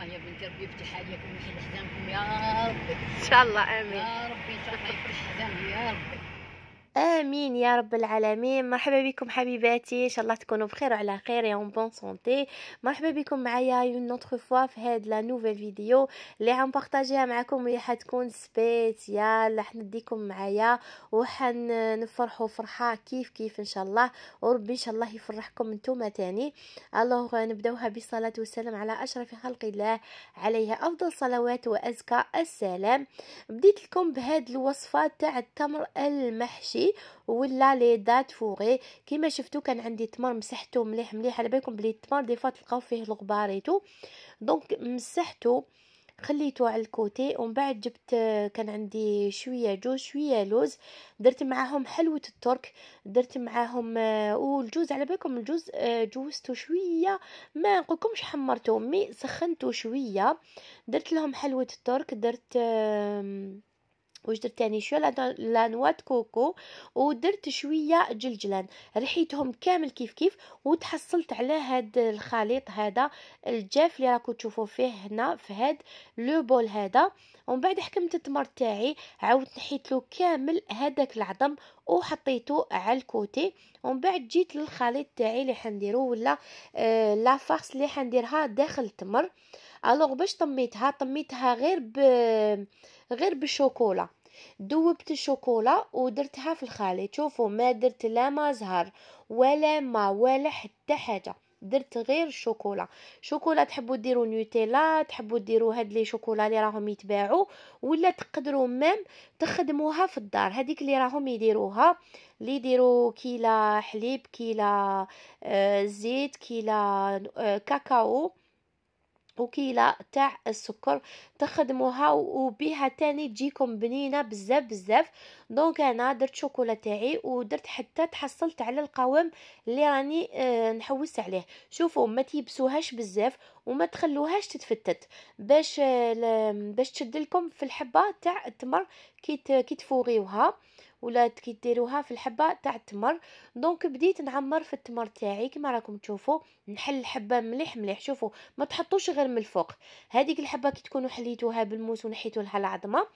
يا بنت ربي يفتح عليكم ويحل حزامكم يا ربي ان شاء الله امين يا ربي ان شاء الله يفرح حزامهم يا ربي امين يا رب العالمين مرحبا بكم حبيباتي ان شاء الله تكونوا بخير وعلى خير يا اون بون سونتي مرحبا بكم معايا اون نوتر فوا في هاد لا نوفيل فيديو اللي عم بارطاجيها معكم اللي حتكون سبيسيال راح نديكم معايا وحنفرحوا فرحه كيف كيف ان شاء الله وربي ان شاء الله يفرحكم نتوما تاني الله نبداوها بالصلاه والسلام على اشرف خلق الله عليها افضل الصلوات وازكى السلام بديت لكم بهاد الوصفه تاع التمر المحشي ولا لي دات فوغي كيما شفتو كان عندي تمر مسحته مليح مليح على بالكم بلي التمر دي فوا تلقاو فيه الغباريتو دونك مسحته خليته على الكوتي ومن بعد جبت كان عندي شويه جوز شويه لوز درت معاهم حلوه الترك درت معاهم آه، والجوز على بالكم الجوز آه، جوزته شويه ما نقولكمش حمرته مي سخنته شويه درت لهم حلوه الترك درت وجدرت تاني شوية لانوا كوكو ودرت شوية جلجلان رحيتهم كامل كيف كيف وتحصلت على هاد الخليط هذا الجاف اللي راكو تشوفوا فيه هنا في هاد لو بول هذا ومن بعد حكمت التمر تاعي عاودت نحيت له كامل هذاك العظم وحطيته على الكوتي ومن بعد جيت للخليط تاعي اللي حنديرو ولا آه لا فارس اللي حنديرها داخل التمر الوغ باش طميتها طميتها غير ب غير بالشوكولا دوبت الشوكولا ودرتها في الخليط شوفوا ما درت لا ما زهر ولا ما ولا حتى حاجه درت غير الشوكولا شوكولا تحبوا ديروا نوتيلا تحبوا ديروا هاد لي شوكولا اللي راهم يتباعوا ولا تقدروا ميم تخدموها في الدار هذيك اللي راهم يديروها اللي يديروا كيلا حليب كيلا آه زيت كيلا آه كاكاو وكيلة تاع السكر تخدموها وبها تاني تجيكم بنينه بزاف بزاف دونك انا درت شوكولا تاعي ودرت حتى تحصلت على القوام اللي راني آه نحوس عليه شوفوا ما تيبسوهاش بزاف وما تخلوهاش تتفتت باش آه، باش تشد لكم في الحبه تاع التمر كي كي تفوغيوها ولا كيديروها في الحبه تاع التمر دونك بديت نعمر في التمر تاعي كما راكم تشوفوا نحل الحبه مليح مليح شوفوا ما تحطوش غير من الفوق هذيك الحبه كي تكونوا حليتوها بالموس ونحيتوا لها العظمه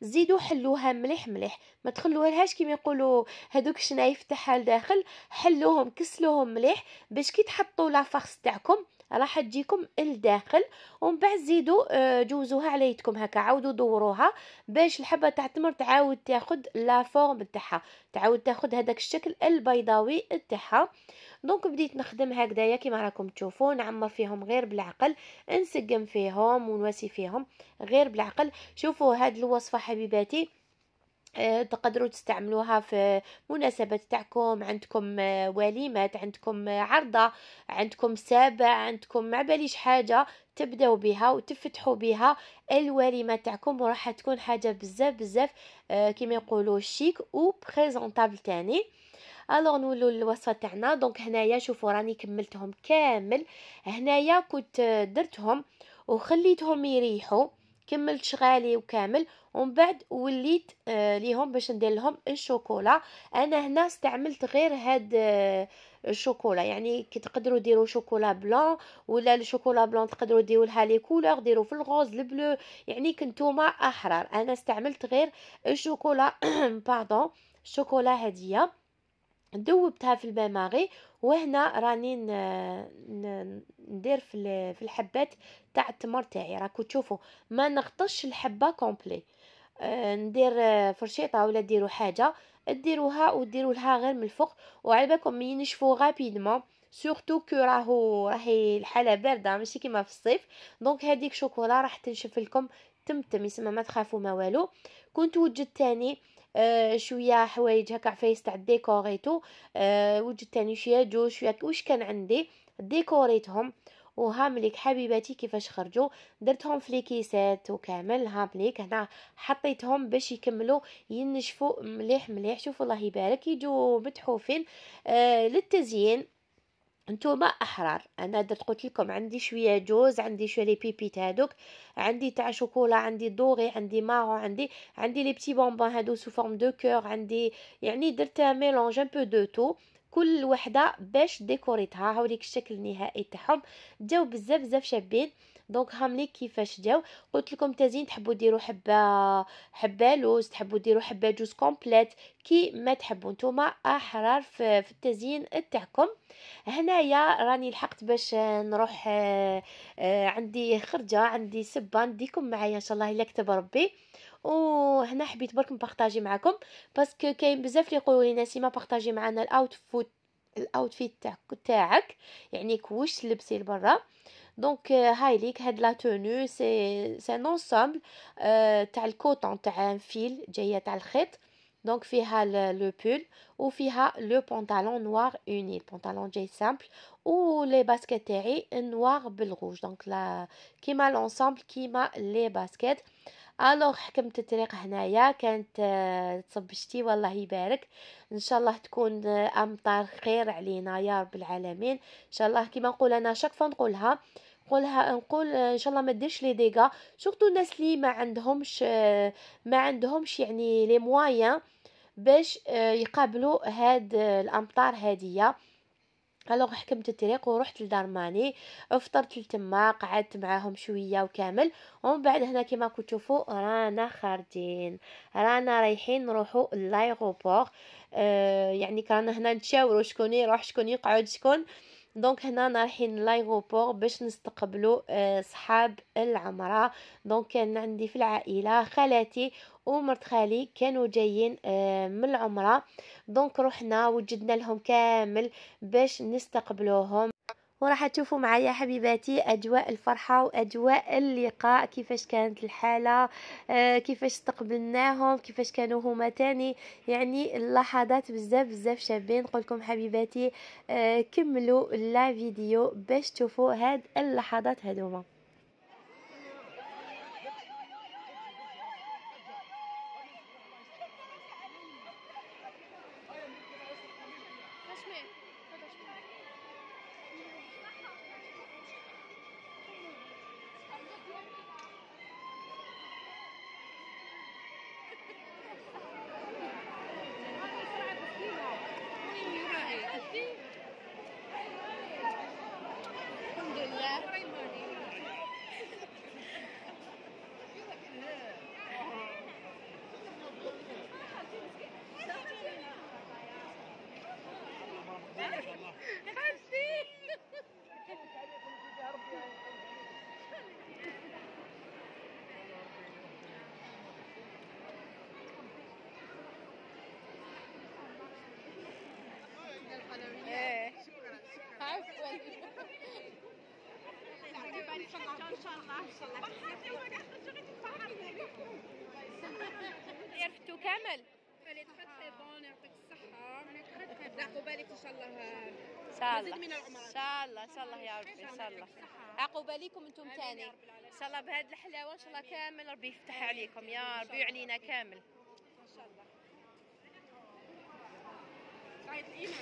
زيدوا حلوها مليح مليح ما تخلوها لهاش كيما يقولوا هذوك الشنايف تاعها لداخل حلوهم كسلوهم مليح باش كي تحطوا لا تاعكم راح تجيكم الداخل ومن بعد زيدوا آه، جوزوها على يدكم هكا عاودوا دوروها باش الحبه تاع التمر تعاود تاخذ لا فورم تاعها تعاود تاخذ هذاك الشكل البيضاوي تاعها دونك بديت نخدم هكذايا كيما راكم تشوفوا نعمر فيهم غير بالعقل نسقم فيهم ونواسي فيهم غير بالعقل شوفوا هاد الوصفه حبيباتي آه، تقدروا تستعملوها في مناسبة تاعكم عندكم آه، وليمات عندكم آه، عرضة عندكم سابع عندكم ما باليش حاجة تبداو بها وتفتحوا بها الوليمه تاعكم وراح تكون حاجه بزاف بزاف كيما يقولوا شيك و بريزونطابل تاني الوغ نولوا للوصفه تاعنا دونك هنايا شوفوا راني كملتهم كامل هنايا كنت درتهم وخليتهم يريحوا كملت شغالي وكامل ومن بعد وليت آه، ليهم باش ندير لهم الشوكولا انا هنا استعملت غير هاد آه، الشوكولا يعني كي تقدروا ديروا شوكولا بلون ولا الشوكولا بلون تقدروا ديروا لها لي كولور ديروا في الغوز البلو يعني كنتوما احرار انا استعملت غير الشوكولا باردون الشوكولا هديه ذوبتها في الماء ماغي وهنا راني ندير في الحبات تاع التمر تاعي راكو تشوفوا ما نغطش الحبه كومبلي آه، ندير آه، فرشيطه ولا ديروا حاجه ديروها وديروا لها غير من الفوق وعلى بالكم ينشفوا غابيدمون سورتو كو راهو راهي الحاله بارده ماشي كيما في الصيف دونك هذيك شوكولا راح تنشف لكم تمتم يسمى ما تخافوا ما والو كنت وجدت تاني آه، شويه حوايج هكا عفايس تاع ديكوريتو آه وجدت ثاني شويه جو شويه واش كان عندي ديكوريتهم وهامليك حبيباتي كيفاش خرجوا درتهم في ليكيسات وكامل هامليك هنا حطيتهم باش يكملوا ينشفوا مليح مليح شوفوا الله يبارك يجوا متحوفين آه للتزيين نتوما احرار انا درت قلت لكم عندي شويه جوز عندي شويه لي بيبيت هادوك عندي تاع شوكولا عندي دوغي عندي مارو عندي عندي لي بتي بونبون هادو سو فورم دو كور عندي يعني درت ميلونج ان بو دو تو كل وحده باش ديكوريتها هاوليك الشكل النهائي تاعهم جاو بزاف بزاف شابين دونك هاملي كيفاش جاو قلت لكم تزيين تحبوا ديروا حبه حبه لوز تحبوا ديروا حبه جوز كومبليت كي ما تحبوا نتوما احرار في, في التزيين تاعكم هنايا راني لحقت باش نروح آه، آه، عندي خرجه عندي سبه نديكم معايا ان شاء الله الا كتب ربي وهنا حبيت برك نبارطاجي معكم باسكو كاين بزاف اللي يقولوا لي ما بارطاجي معنا الاوتفوت الاوتفيت تاعك يعني كوش لبسي لبرا دونك هاي ليك هاد لا تونو سي سي ان انسامبل تاع الكوتون تاع فيل جايه تاع الخيط دونك فيها لو بول وفيها لو بونطالون نوار اوني البونطالون جاي سامبل و لي باسكيت تاعي نوار بالغوج دونك لا كيما لونسامبل كيما لي باسكيت الوغ حكمت الطريق هنايا كانت تصب شتي والله يبارك ان شاء الله تكون امطار خير علينا يا رب العالمين ان شاء الله كيما نقول انا شاك نقولها نقولها نقول آه، ان شاء الله ما ديرش لي ديغا سورتو الناس اللي ما عندهمش آه، ما عندهمش يعني لي موايان باش آه، يقابلوا هاد الامطار هاديه الوغ حكمت الطريق ورحت لدار ماني افطرت لتما قعدت معاهم شويه وكامل ومن بعد هنا كما راكم تشوفوا رانا خارجين رانا رايحين نروحوا لايغوبور آه يعني كان هنا نتشاوروا شكون يروح شكون يقعد شكون آه دونك هنا رايحين لايغوبور باش نستقبلوا آه، صحاب العمره دونك كان عندي في العائله خالاتي ومرت خالي كانوا جايين آه، من العمره دونك رحنا وجدنا لهم كامل باش نستقبلوهم وراح تشوفوا معايا حبيباتي اجواء الفرحه واجواء اللقاء كيفاش كانت الحاله آه، كيفاش استقبلناهم كيفاش كانوا هما تاني يعني اللحظات بزاف بزاف شابين نقولكم حبيباتي آه، كملوا لا فيديو باش تشوفوا هاد اللحظات هذوما عرفتو كامل الصحة إن شاء الله إن شاء الله إن شاء الله يا ربي إن شاء الله عقوبة عقبالكم أنتم ثاني إن شاء الله بهذه الحلاوة إن شاء الله كامل ربي يفتح عليكم يا ربي وعلينا كامل إن شاء الله تعيط الإيمان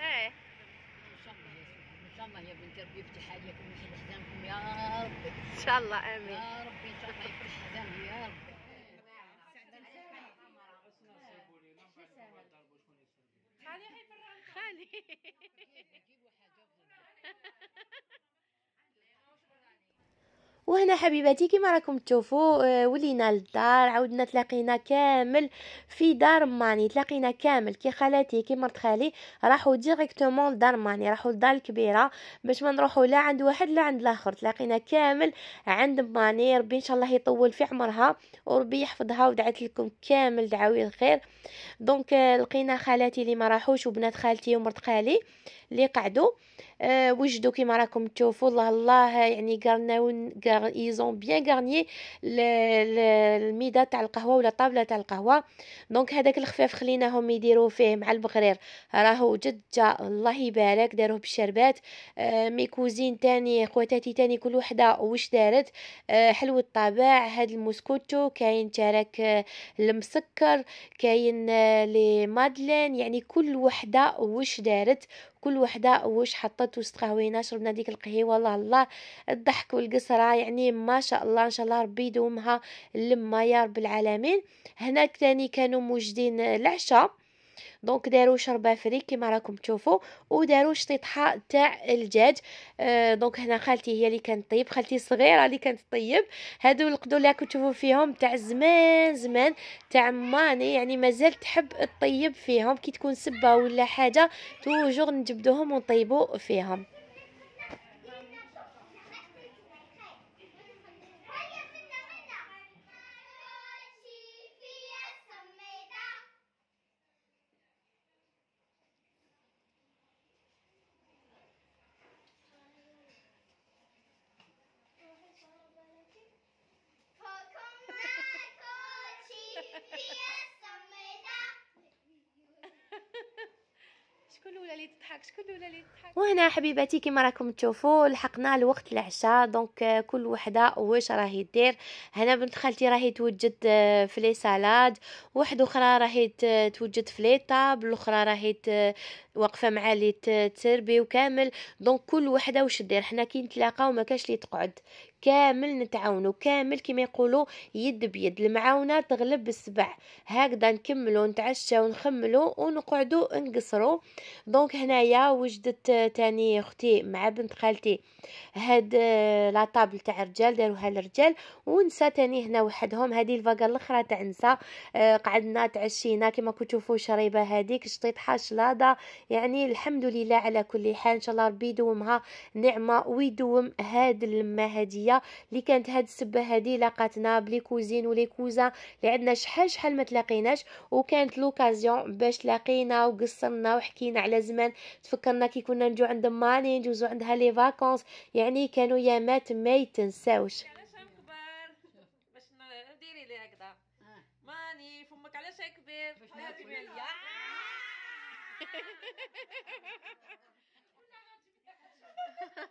اه سما يا بنتي ربي يفتح عليكم ويسد حزامكم يا ربي ان شاء الله امين يا ربي ان شاء الله يفتح حزامي يا ربي خالي خالي وهنا حبيباتي كما راكم تشوفوا آه، ولينا للدار عاودنا تلاقينا كامل في دار ماني تلاقينا كامل كي خالاتي كي مرت خالي راحوا ديريكتومون لدار ماني راحوا للدار الكبيره باش ما نروحوا لا عند واحد لا عند الاخر تلاقينا كامل عند ماني ربي ان شاء الله يطول في عمرها وربي يحفظها ودعت لكم كامل دعاوي الخير دونك آه، لقينا خالاتي اللي ما راحوش وبنات خالتي ومرت خالي اللي قعدوا آه، وجدوا كما راكم تشوفوا الله الله يعني قرناو ايزون بيان غارني الميده تاع القهوه ولا الطاوله تاع القهوه دونك هذاك الخفاف خليناهم يديروا فيه مع البقرير راهو جد جا الله يبارك داروه بالشربات آه، مي كوزين تاني خواتاتي تاني كل وحده واش دارت آه، حلو الطابع هاد الموسكوتو كاين تراك المسكر كاين لي مادلين يعني كل وحده واش دارت كل وحده واش حطت واش تقهوينا شربنا ديك القهيوه الله الله الضحك والقصره يعني ما شاء الله ان شاء الله ربي يدومها اللمه يا رب العالمين هناك ثاني كانوا موجدين العشاء دونك داروا شربه فري كما راكم تشوفوا وداروا شطيطحه تاع الدجاج أه دونك هنا خالتي هي اللي كانت طيب خالتي صغيره اللي كانت طيب هادو القدو اللي راكم تشوفوا فيهم تاع زمان زمان تاع ماني يعني مازال تحب الطيب فيهم كي تكون سبه ولا حاجه توجور نجبدوهم ونطيبوا فيهم شكون الاولى اللي تضحك شكون الاولى اللي تضحك وهنا حبيباتي كما راكم تشوفوا لحقنا لوقت العشاء دونك آه، كل وحده واش راهي دير هنا بنت خالتي راهي توجد آه، في لي سالاد واحد اخرى راهي توجد في لي طاب الاخرى راهي واقفه مع اللي تربي وكامل دونك كل وحده واش دير حنا كي نتلاقاو ما كاش اللي تقعد كامل نتعاونوا كامل كما يقولوا يد بيد المعاونه تغلب السبع هكذا نكملوا نتعشاو ونخملوا ونقعدوا نقصروا دونك هنايا وجدت تاني اختي مع بنت خالتي هاد آه، لا طابل تاع الرجال داروها الرجال ونسى تاني هنا وحدهم هذه الفاكا الاخرى تاع نسا آه، قعدنا تعشينا كما كنتو تشوفوا شريبه هذيك شطيط حشلاده يعني الحمد لله على كل حال ان شاء الله ربي يدومها نعمه ويدوم هاد اللمه هاديه اللي كانت هاد السبه هادي لاقاتنا بلي كوزين ولي كوزا اللي عندنا شحال شحال ما تلاقيناش وكانت لوكازيون باش لقينا وقصرنا وحكينا على زمان تفكرنا كي كنا نجو عند ماني نجوزو عندها لي فاكونس يعني كانوا يامات ما يتنساوش آه. ماني فمك علاش كبير 올라가지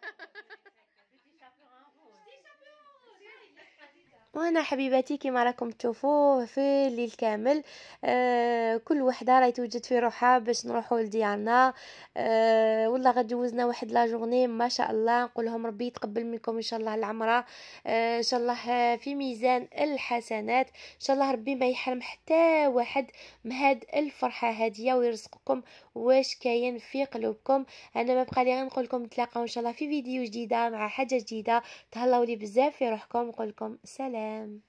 وهنا حبيباتي كما راكم تشوفوه في الليل كامل آه كل وحده راهي توجد في روحها باش نروحوا لديارنا آه والله غدوزنا واحد لا جورني ما شاء الله نقول لهم ربي يتقبل منكم ان شاء الله العمره آه شاء الله في ميزان الحسنات ان شاء الله ربي ما يحرم حتى واحد من هاد الفرحه هاديه ويرزقكم واش كاين في قلوبكم انا ما بقى لي غير نقول لكم نتلاقاو ان شاء الله في فيديو جديده مع حاجه جديده تهلاو لي بزاف في روحكم نقول لكم سلام